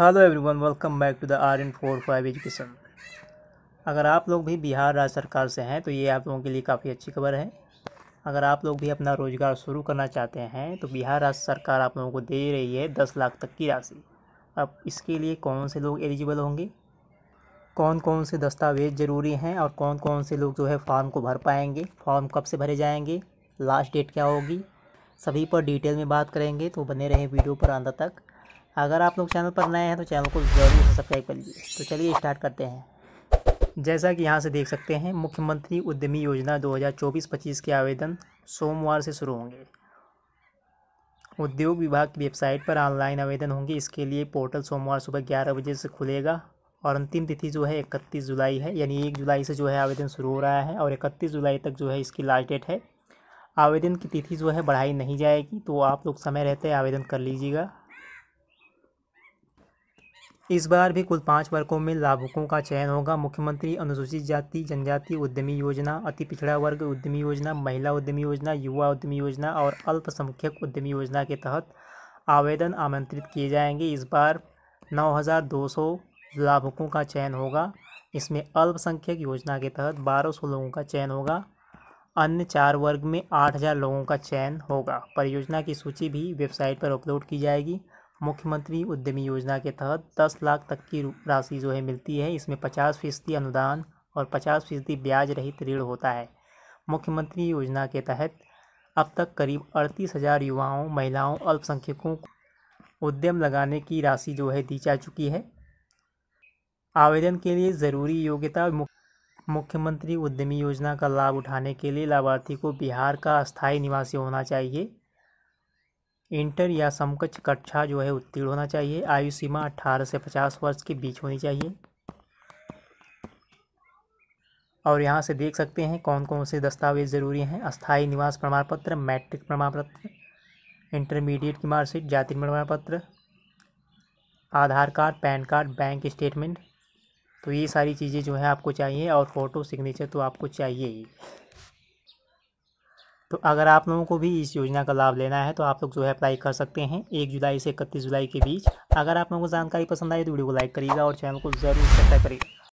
hello everyone welcome back to the R N four five education अगर आप लोग भी बिहार राज्य सरकार से हैं तो ये आप लोगों के लिए काफ़ी अच्छी खबर है अगर आप लोग भी अपना रोज़गार शुरू करना चाहते हैं तो बिहार राज्य सरकार आप लोगों को दे रही है दस लाख तक की राशि अब इसके लिए कौन से लोग एलिजिबल होंगे कौन कौन से दस्तावेज ज़रूरी हैं और कौन कौन से लोग जो है फॉर्म को भर पाएंगे फॉर्म कब से भरे जाएंगे लास्ट डेट क्या होगी सभी पर डिटेल में बात करेंगे तो बने रहें वीडियो पर अंत तक अगर आप लोग चैनल पर नए हैं तो चैनल को ज़रूर से सब्सक्राइब कर लीजिए तो चलिए स्टार्ट करते हैं जैसा कि यहाँ से देख सकते हैं मुख्यमंत्री उद्यमी योजना 2024-25 के आवेदन सोमवार से शुरू होंगे उद्योग विभाग की वेबसाइट पर ऑनलाइन आवेदन होंगे इसके लिए पोर्टल सोमवार सुबह ग्यारह बजे से खुलेगा और अंतिम तिथि जो है इकतीस जुलाई है यानी एक जुलाई से जो है आवेदन शुरू हो रहा है और इकतीस जुलाई तक जो है इसकी लास्ट डेट है आवेदन की तिथि जो है बढ़ाई नहीं जाएगी तो आप लोग समय रहते आवेदन कर लीजिएगा इस बार भी कुल पाँच वर्गों में लाभुकों का चयन होगा मुख्यमंत्री अनुसूचित जाति जनजाति उद्यमी योजना अति पिछड़ा वर्ग उद्यमी योजना महिला उद्यमी योजना युवा उद्यमी योजना और अल्पसंख्यक उद्यमी योजना के तहत आवेदन आमंत्रित किए जाएंगे इस बार 9,200 लाभुकों का चयन होगा इसमें अल्पसंख्यक योजना के तहत 1200 लोगों का चयन होगा अन्य चार वर्ग में 8,000 लोगों का चयन होगा परियोजना की सूची भी वेबसाइट पर अपलोड की जाएगी मुख्यमंत्री उद्यमी योजना के तहत दस लाख तक की राशि जो है मिलती है इसमें पचास फीसदी अनुदान और पचास फीसदी ब्याज रहित ऋण होता है मुख्यमंत्री योजना के तहत अब तक करीब अड़तीस हज़ार युवाओं महिलाओं अल्पसंख्यकों को उद्यम लगाने की राशि जो है दी जा चुकी है आवेदन के लिए ज़रूरी योग्यता मुख्यमंत्री उद्यमी योजना का लाभ उठाने के लिए लाभार्थी को बिहार का स्थायी निवासी होना चाहिए इंटर या समकक्ष कक्षा जो है उत्तीर्ण होना चाहिए आयु सीमा अठारह से पचास वर्ष के बीच होनी चाहिए और यहाँ से देख सकते हैं कौन कौन से दस्तावेज ज़रूरी हैं अस्थाई निवास प्रमाण पत्र मैट्रिक प्रमाण पत्र इंटरमीडिएट की मार्कशीट जाति प्रमाण पत्र Aadhaar card PAN card bank statement तो ये सारी चीज़ें जो है आपको चाहिए और फ़ोटो सिग्नेचर तो आपको चाहिए ही तो अगर आप लोगों को भी इस योजना का लाभ लेना है तो आप लोग जो है अप्लाई कर सकते हैं एक जुलाई से इकतीस जुलाई के बीच अगर आप लोगों को जानकारी पसंद आई तो वीडियो को लाइक करिएगा और चैनल को जरूर सब्सक्राइब करिएगा